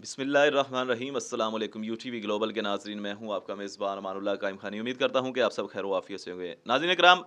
बसमीम अल्लाम U T V global के नाजरन मैं हूँ आपका मेज़बान अमानुल्ला कायम खानी उम्मीद करता हूँ कि आप सब खैर वाफ़ी से होंगे नाजिन कराम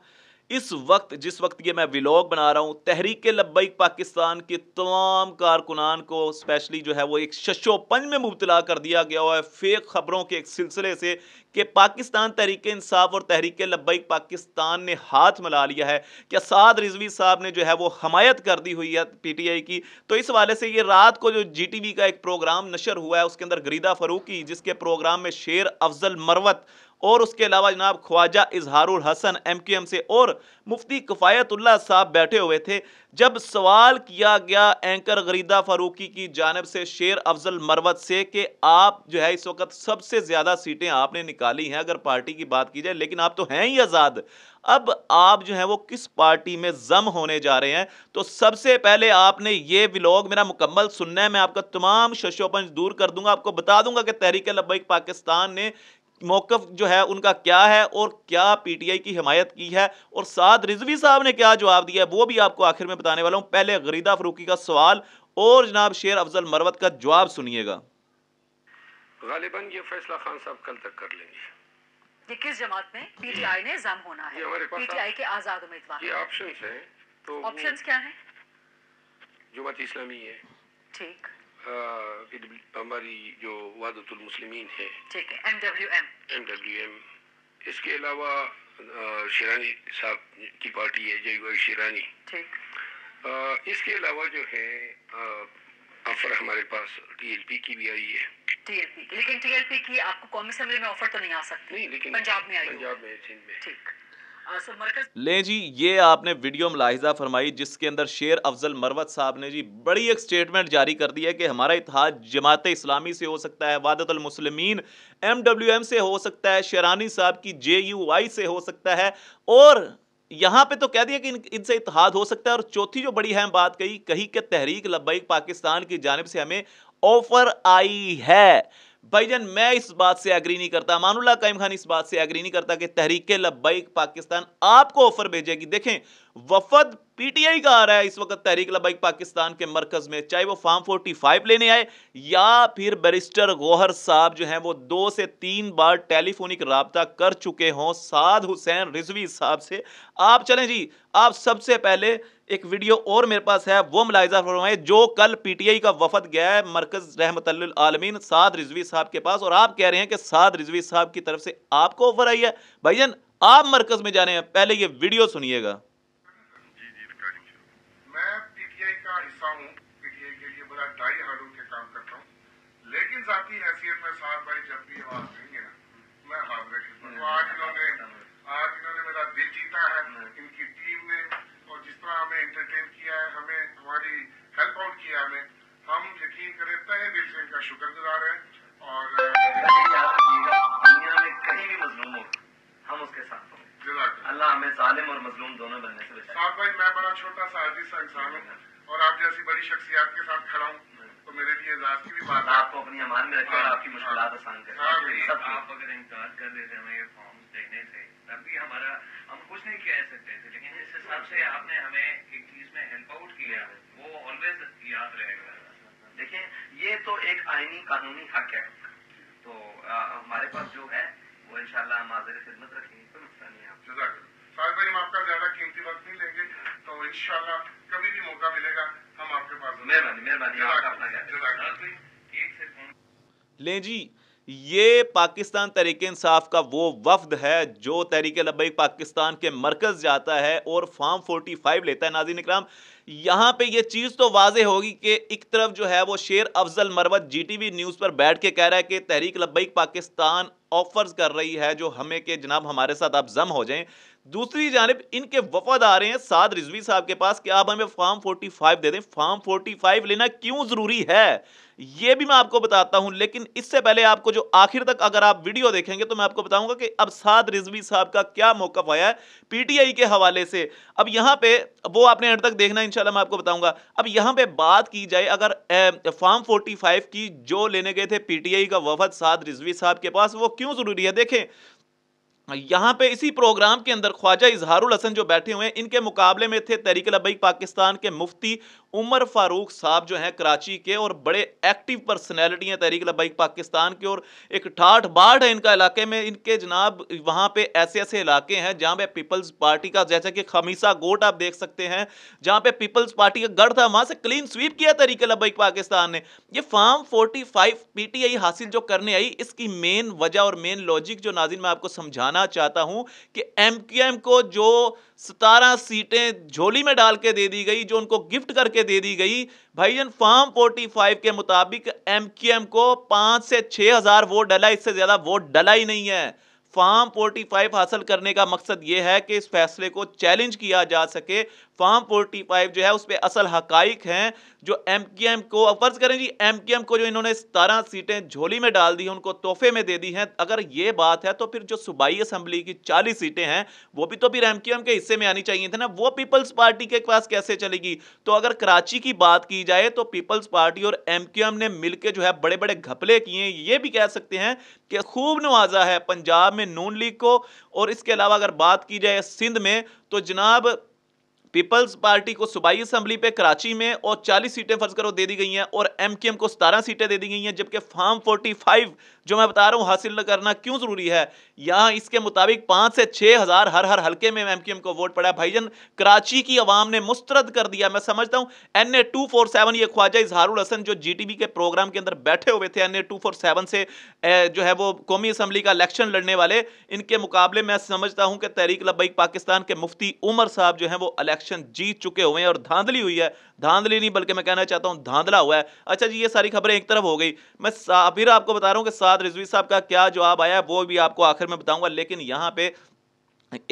इस वक्त जिस वक्त ये मैं विलॉग बना रहा हूँ तहरीक लब्बई पाकिस्तान के तमाम कारकुनान को स्पेशली जो है वो एक शशोपंज में मुबतला कर दिया गया है फेक खबरों के एक सिलसिले से कि पाकिस्तान तहरीक इंसाफ और तहरीक लब्बई पाकिस्तान ने हाथ मिला लिया है कि साद रिजवी साहब ने जो है वो हमायत कर दी हुई है पी टी आई की तो इस वाले से ये रात को जो जी टी वी का एक प्रोग्राम नशर हुआ है उसके अंदर गरीदा फरूकी जिसके प्रोग्राम में शेर अफजल मरवत और उसके अलावा जनाब Khawaja Izharul Hassan M Q M से और मुफ्ती कफ़ायतुल्ला साहब बैठे हुए थे जब सवाल किया गया एंकर गरीदा फारूकी की जानब से शेर अफजल मरवत से कि आप जो है इस वक्त सबसे ज़्यादा सीटें आपने निकाली हैं अगर पार्टी की बात की जाए लेकिन आप तो हैं ही आज़ाद अब आप जो है वो किस पार्टी में जम होने जा रहे हैं तो सबसे पहले आपने ये व्लॉग मेरा मुकम्मल सुनना है मैं आपका तमाम शशोपंच दूर कर दूंगा आपको बता दूंगा कि तहरीक लब्बैक पाकिस्तान ने मौकफ जो है उनका क्या है और क्या पीटीआई की हमायत की है और साथ रिजवी साहब ने क्या जवाब दिया है वो भी आपको आखिर में बताने वाला हूँ पहले गरीदा फरूकी का सवाल और जनाब शेर अफजल मरवत का जवाब सुनिएगा गालिबन ये फैसला खान साहब कल तक कर लेंगे ये किस जमात में पीटीआई ने एग्जाम होना है पीटीआई के आजाद उम्मीदवार ये ऑप्शंस हैं तो ऑप्शंस क्या हैं जमात इस्लामी है ठीक हमारी जो वादतुल मुस्लिमीन है ठीक है एमडब्ल्यूएम एमडब्ल्यूएम इसके अलावा शिरानी साहब की पार्टी है जय शिरानी ठीक आ, इसके अलावा जो है ऑफर हमारे पास टीएलपी की भी आई है टीएलपी लेकिन टीएलपी की आपको कौमी असम्बली में ऑफर तो नहीं आ सकती नहीं लेकिन पंजाब में आई पंजाब में सिंध में ठीक ले जी ये आपने वीडियो मुलाहिजा फरमाई जिसके अंदर शेर अफजल मरवत साहब ने जी बड़ी एक स्टेटमेंट जारी कर दी है कि हमारा इतिहाद जमात इस्लामी से हो सकता है वादतमसलमिन एम डब्ल्यू एम से हो सकता है शेरानी साहब की जे यू आई से हो सकता है और यहाँ पे तो कह दिया कि इन, इनसे इतिहाद हो सकता है और चौथी जो बड़ी अहम बात कही कही कि तहरीक लब्बैक पाकिस्तान की जानब से हमें ऑफर आई है भाई जान मैं इस बात से एग्री नहीं करता मानुल्ला कायम खान इस बात से एग्री नहीं करता कि तहरीक लब्बैक पाकिस्तान आपको ऑफर भेजेगी देखें वफद पीटीआई का आ रहा है इस वक्त तहरीक लबाइक पाकिस्तान के मरकज में चाहे वो फार्म 45 लेने आए या फिर बैरिस्टर गोहर साहब जो हैं वो दो से तीन बार टेलीफोनिक रबता कर चुके हों साद हुसैन रिजवी साहब से आप चलें जी आप सबसे पहले एक वीडियो और मेरे पास है वो मुलायजा फरमाए जो कल पीटीआई का वफद गया है मरकज रहमत आलमीन साद रिजवी साहब के पास और आप कह रहे हैं कि साद रिजवी साहब की तरफ से आपको ऑफर आई है भाईजान आप मरकज में जाने हैं पहले ये वीडियो सुनिएगा बहुत छोटा सा आदि सा इंसान हूँ और आप जैसी बड़ी शख्सियात के साथ खड़ा हूँ तो मेरे लिए एजाज की भी बात आपको अपनी अमान में रखें आपकी मुश्किल आसान करें हाँ, हाँ, आप अगर इनकार कर देते हमें ये फॉर्म देने से तब भी हमारा हम कुछ नहीं कह सकते थे लेकिन इस हिसाब से आपने हमें एक चीज में हेल्प आउट किया वो ऑलवेज याद रहेगा देखिए ये तो एक आईनी कानूनी हक है तो हमारे पास जो है वो इंशाल्लाह हम माजर खिदमत रखेंगे कोई नुकसान नहीं आप साहब भाई हम आपका ज्यादा कीमती वक्त नहीं लेंगे तो इंशाल्लाह कभी भी मौका मिलेगा हम आपके पास हाँ। ले जी ये पाकिस्तान तहरीक इंसाफ का वो वफद है जो तहरीक लबैक पाकिस्तान के मरकज़ जाता है और फार्म 45 लेता है नाजिन इकराम यहाँ पे ये चीज़ तो वाज होगी कि एक तरफ जो है वो शेर अफजल मरवत जीटीवी न्यूज़ पर बैठ के कह रहा है कि तहरीक लबैक पाकिस्तान ऑफर्स कर रही है जो हमें के जनाब हमारे साथ आप जम हो जाएं दूसरी जानब इनके वफद आ रहे हैं साद रिजवी साहब के पास कि आप हमें फार्म 45 दे दें फार्म 45 लेना क्यों ज़रूरी है ये भी मैं आपको बताता हूं लेकिन इससे पहले आपको जो आखिर तक अगर आप वीडियो देखेंगे तो मैं आपको बताऊंगा कि अब साद रिजवी साहब का क्या मौका आया है पीटीआई के हवाले से अब यहां पे वो आपने एंड तक देखना इंशाल्लाह मैं आपको बताऊंगा अब यहां पे बात की जाए अगर फार्म 45 की जो लेने गए थे पीटीआई का वफद साद रिजवी साहब के पास वो क्यों ज़रूरी है देखें यहाँ पे इसी प्रोग्राम के अंदर ख्वाजा इजहारुल हसन जो बैठे हुए हैं इनके मुकाबले में थे तहरीक लबई पाकिस्तान के मुफ्ती उमर फारूक साहब जो हैं कराची के और बड़े एक्टिव पर्सनैलिटी हैं तहरीक लबई पाकिस्तान के और एक ठाठ बाढ़ है इनका इलाके में इनके जनाब वहाँ पे ऐसे ऐसे इलाके हैं जहाँ पे पीपल्स पार्टी का जैसे कि खमीसा गोट आप देख सकते हैं जहाँ पे पीपल्स पार्टी का गढ़ था वहाँ से क्लीन स्वीप किया तहरीक लबई पाकिस्तान ने ये फार्म फोर्टी फाइव पीटीआई हासिल जो करने आई इसकी मेन वजह और मेन लॉजिक जो नाजिन मैं आपको समझाना कहना चाहता हूं कि एमक्यूएम को जो सतारह सीटें झोली में डाल के दे दी गई जो उनको गिफ्ट करके दे दी गई भाई फॉर्म फार्म 45 के मुताबिक एम को पाँच से छः हज़ार वोट डला इससे ज़्यादा वोट डला ही नहीं है फार्म 45 हासिल करने का मकसद ये है कि इस फैसले को चैलेंज किया जा सके फार्म 45 जो है उस पर असल हकाइक हैं जो एम के एम को फर्ज करें जी एम के एम को जो इन्होंने सतारह सीटें झोली में डाल दी हैं उनको तोहफे में दे दी हैं अगर ये बात है तो फिर जो सूबाई असम्बली की चालीस सीटें हैं वो भी तो फिर एम के एम के हिस्से में आनी चाहिए थी ना वो पीपल्स पार्टी के पास कैसे चलेगी तो अगर कराची की बात की जाए तो पीपल्स पार्टी और एम के एम ने के जो है बड़े बड़े घपले किए ये भी कह सकते हैं कि खूब नवाजा है पंजाब में नून लीग को और इसके अलावा अगर बात की जाए सिंध में तो जनाब पीपल्स पार्टी को सूबाई असम्बली पे कराची में और 40 सीटें फर्ज करो दे दी गई हैं और एमकेएम को 17 सीटें दे दी गई हैं जबकि फार्म 45 जो मैं बता रहा हूँ हासिल करना क्यों ज़रूरी है यहाँ इसके मुताबिक पाँच से छः हज़ार हर हर हल्के में एमकेएम को वोट पड़ा है भाईजन कराची की आवाम ने मुस्तरद कर दिया मैं समझता हूँ N A two four seven ये ख्वाजा इजहारुल हसन जो जी टी बी के प्रोग्राम के अंदर बैठे हुए थे N A two four seven से जो है वो कौमी असम्बली का इलेक्शन लड़ने वाले इनके मुकाबले मैं समझता हूँ कि तहरीक लब्बैक पाकिस्तान के मुफ्ती उमर साहब जो हैं वो अलेक्शन इलेक्शन जीत चुके हुए हैं और धांधली हुई है धांधली नहीं बल्कि मैं कहना चाहता हूँ धांधला हुआ है अच्छा जी ये सारी खबरें एक तरफ हो गई मैं फिर आपको बता रहा हूँ कि साद रिजवी साहब का क्या जवाब आया है वो भी आपको आखिर में बताऊंगा लेकिन यहाँ पे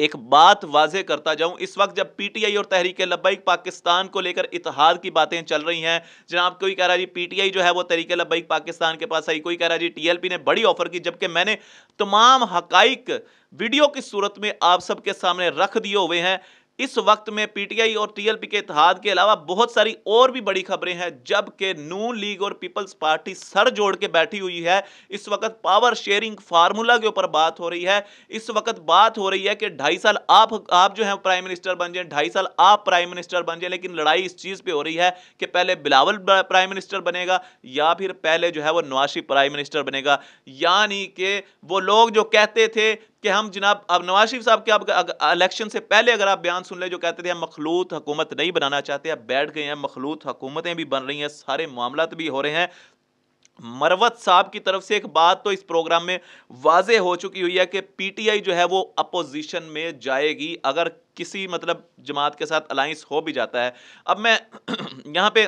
एक बात वाजे करता जाऊं इस वक्त जब पीटीआई और तहरीक लब्बैक पाकिस्तान को लेकर इतिहाद की बातें चल रही हैं जनाब कोई कह रहा जी पीटीआई जो है वो तहरीक लब्बैक पाकिस्तान के पास आई कोई कह रहा जी टीएलपी ने बड़ी ऑफर की जबकि मैंने तमाम हकाइक वीडियो की सूरत में आप सबके सामने रख दिए हुए हैं इस वक्त में पीटीआई और टीएलपी के इतिहाद के अलावा बहुत सारी और भी बड़ी खबरें हैं जबकि नू लीग और पीपल्स पार्टी सर जोड़ के बैठी हुई है इस वक्त पावर शेयरिंग फार्मूला के ऊपर बात हो रही है इस वक्त बात हो रही है कि ढाई साल आप आप जो है प्राइम मिनिस्टर बन जाए ढाई साल आप प्राइम मिनिस्टर बन जाए लेकिन लड़ाई इस चीज़ पर हो रही है कि पहले बिलावल प्राइम मिनिस्टर बनेगा या फिर पहले जो है वो नवाशी प्राइम मिनिस्टर बनेगा यानी कि वो लोग जो कहते थे कि हम जनाब अब नवाज शरीफ साहब के अब इलेक्शन से पहले अगर आप बयान सुन ले जो कहते थे हम मखलूत हुकूमत नहीं बनाना चाहते अब बैठ गए हैं मखलूत हुकूमतें भी बन रही हैं सारे मामला भी हो रहे हैं मरवत साहब की तरफ से एक बात तो इस प्रोग्राम में वाज हो चुकी हुई है कि पीटीआई जो है वो अपोजिशन में जाएगी अगर किसी मतलब जमात के साथ अलाइंस हो भी जाता है अब मैं यहाँ पे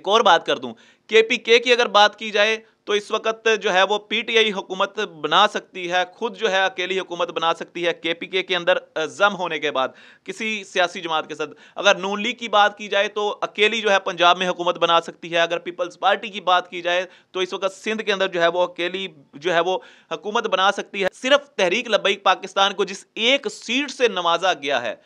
एक और बात कर दूं के की अगर बात की जाए तो इस वक्त जो है वो पीटीआई हुकूमत बना सकती है खुद जो है अकेली हुकूमत बना सकती है केपीके के अंदर जम होने के बाद किसी सियासी जमात के साथ अगर नून लीग की बात की जाए तो अकेली जो है पंजाब में हुकूमत बना सकती है अगर पीपल्स पार्टी की बात की जाए तो इस वक्त सिंध के अंदर जो है वो अकेली जो है वो हुकूमत बना सकती है सिर्फ तहरीक लबैक पाकिस्तान को जिस एक सीट से नवाजा गया है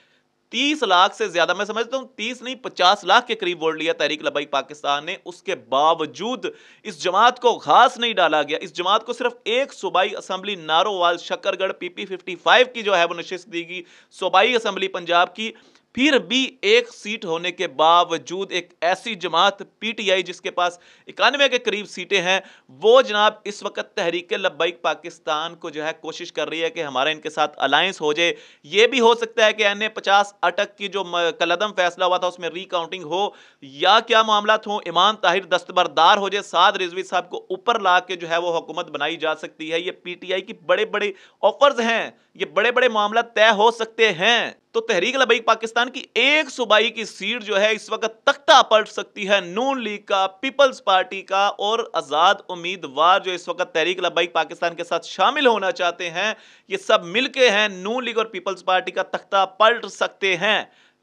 तीस लाख से ज्यादा मैं समझता हूं तीस नहीं पचास लाख के करीब वोट लिया तहरीक लबाई पाकिस्तान ने उसके बावजूद इस जमात को घास नहीं डाला गया इस जमात को सिर्फ एक सूबाई assembly Narowal Shakargarh PP five की जो है वो नशिस्त दी गई सूबाई असम्बली पंजाब की फिर भी एक सीट होने के बावजूद एक ऐसी जमात पीटीआई जिसके पास इक्यानवे के करीब सीटें हैं वो जनाब इस वक्त तहरीक लब्बैक पाकिस्तान को जो है कोशिश कर रही है कि हमारा इनके साथ अलायंस हो जाए ये भी हो सकता है कि एन ए पचास अटक की जो कलदम फैसला हुआ था उसमें रिकाउंटिंग हो या क्या मामला हो इमाम ताहिर दस्तबरदार हो जाए साद रिजवी साहब को ऊपर ला के जो है वो हुकूमत बनाई जा सकती है ये आई की बड़े बड़े ऑफर्स हैं ये बड़े बड़े मामला तय हो सकते हैं तो तहरीक लबैक पाकिस्तान की एक सूबाई की सीट जो है इस वक्त तख्ता पलट सकती है नून लीग का पीपल्स पार्टी का और आज़ाद उम्मीदवार जो इस वक्त तहरीक लबैक पाकिस्तान के साथ शामिल होना चाहते हैं ये सब मिलके हैं नून लीग और पीपल्स पार्टी का तख्ता पलट सकते हैं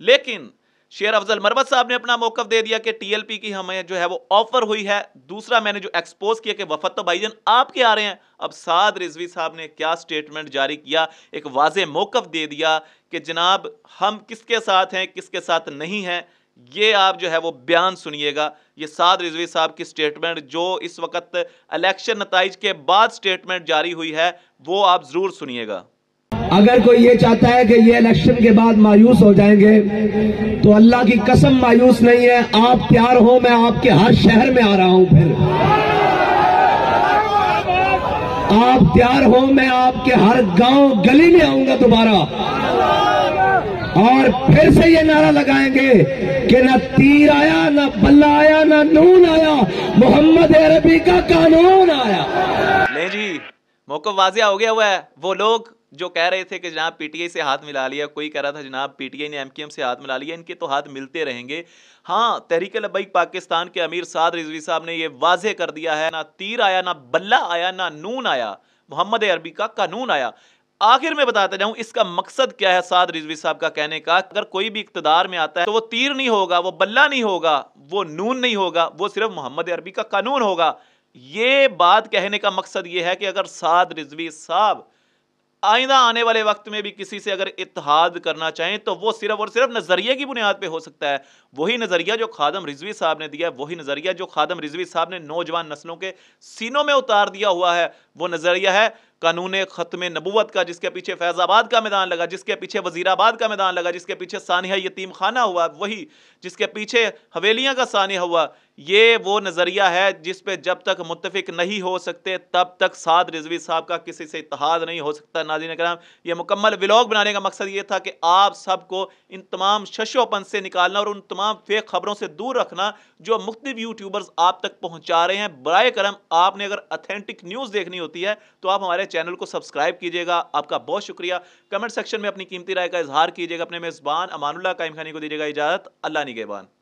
लेकिन शेर अफजल मरवत साहब ने अपना मौकफ दे दिया कि टीएलपी की हमें जो है वो ऑफर हुई है दूसरा मैंने जो एक्सपोज किया कि वफद तो भाईजन आपके आ रहे हैं अब साद रिजवी साहब ने क्या स्टेटमेंट जारी किया एक वाज मौकफ दे दिया कि जनाब हम किसके साथ हैं किसके साथ नहीं हैं ये आप जो है वो बयान सुनिएगा ये साद रिजवी साहब की स्टेटमेंट जो इस वक्त इलेक्शन नतज के बाद स्टेटमेंट जारी हुई है वो आप ज़रूर सुनिएगा अगर कोई ये चाहता है कि ये इलेक्शन के बाद मायूस हो जाएंगे तो अल्लाह की कसम मायूस नहीं है आप तैयार हो मैं आपके हर शहर में आ रहा हूं फिर आप तैयार हो मैं आपके हर गांव गली में आऊंगा दोबारा और फिर से ये नारा लगाएंगे कि ना तीर आया ना बल्ला आया ना नून आया मोहम्मद अरबी का कानून आया नहीं जी मौका वाजिया हो गया हुआ है वो लोग जो कह रहे थे कि जनाब पीटीआई से हाथ मिला लिया कोई कह रहा था जनाब पीटीआई ने एमकेएम से हाथ मिला लिया इनके तो हाथ मिलते रहेंगे हाँ तहरीक लबई पाकिस्तान के अमीर साद रिजवी साहब ने ये वाजे कर दिया है ना तीर आया ना बल्ला आया ना नून आया मोहम्मद अरबी का कानून आया आखिर में बताता जाऊं इसका मकसद क्या है साद रिजवी साहब का कहने का अगर कोई भी इकतदार में आता है तो वो तीर नहीं होगा वो बल्ला नहीं होगा वो नून नहीं होगा वो सिर्फ मोहम्मद अरबी का कानून होगा ये बात कहने का मकसद ये है कि अगर साद रिजवी साहब आइंदा आने वाले वक्त में भी किसी से अगर इतिहाद करना चाहें तो वो सिर्फ और सिर्फ नज़रिए की बुनियाद पे हो सकता है वही नज़रिया जो खादम रिजवी साहब ने दिया है वही नज़रिया जो खादम रिजवी साहब ने नौजवान नस्लों के सीनों में उतार दिया हुआ है वो नज़रिया है कानून ख़त्म नबूत का जिसके पीछे फैज़ाबाद का मैदान लगा जिसके पीछे वजीराबाद का मैदान लगा जिसके पीछे सानिया यतीम खाना हुआ वही जिसके पीछे हवेलियाँ का सानिया हुआ ये वो नज़रिया है जिस पे जब तक मुतफिक नहीं हो सकते तब तक साद रिजवी साहब का किसी से इतिहाद नहीं हो सकता नाजिन कराम ये मुकम्मल व्लॉग बनाने का मकसद ये था कि आप सबको इन तमाम शशोपन से निकालना और उन तमाम फेक खबरों से दूर रखना जो मुख्तु यूट्यूबर्स आप तक पहुँचा रहे हैं बर करम आपने अगर अथेंटिक न्यूज़ देखनी होती है तो आप हमारे चैनल को सब्सक्राइब कीजिएगा आपका बहुत शुक्रिया कमेंट सेक्शन में अपनी कीमती राय का इजहार कीजिएगा अपने मेज़बान अमानुल्ला कायम खानी को दीजिएगा इजाज़त अल्लाह निगेबान